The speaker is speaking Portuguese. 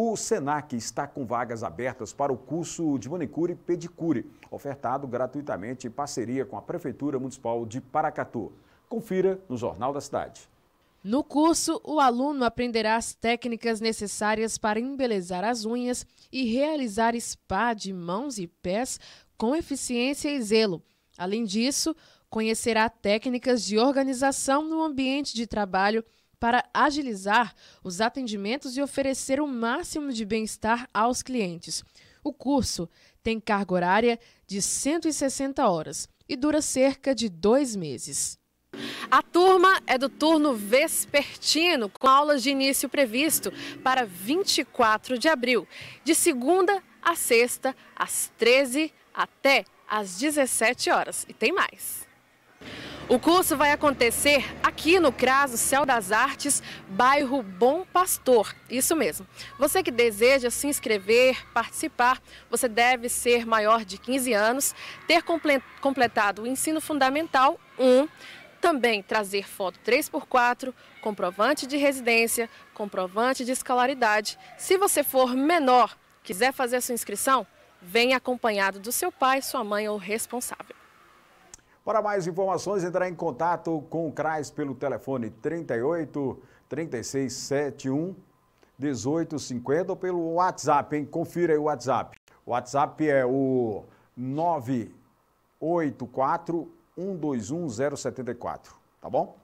O SENAC está com vagas abertas para o curso de manicure e pedicure, ofertado gratuitamente em parceria com a Prefeitura Municipal de Paracatu. Confira no Jornal da Cidade. No curso, o aluno aprenderá as técnicas necessárias para embelezar as unhas e realizar spa de mãos e pés com eficiência e zelo. Além disso, conhecerá técnicas de organização no ambiente de trabalho para agilizar os atendimentos e oferecer o máximo de bem-estar aos clientes. O curso tem carga horária de 160 horas e dura cerca de dois meses. A turma é do turno vespertino, com aulas de início previsto para 24 de abril, de segunda a sexta, às 13 até às 17 horas. E tem mais. O curso vai acontecer aqui no Craso Céu das Artes, bairro Bom Pastor. Isso mesmo. Você que deseja se inscrever, participar, você deve ser maior de 15 anos, ter completado o ensino fundamental 1, também trazer foto 3x4, comprovante de residência, comprovante de escolaridade. Se você for menor, quiser fazer a sua inscrição, vem acompanhado do seu pai, sua mãe ou responsável. Para mais informações, entrar em contato com o CRAS pelo telefone 38 3671 1850 ou pelo WhatsApp, hein? Confira aí o WhatsApp. O WhatsApp é o 984 121 tá bom?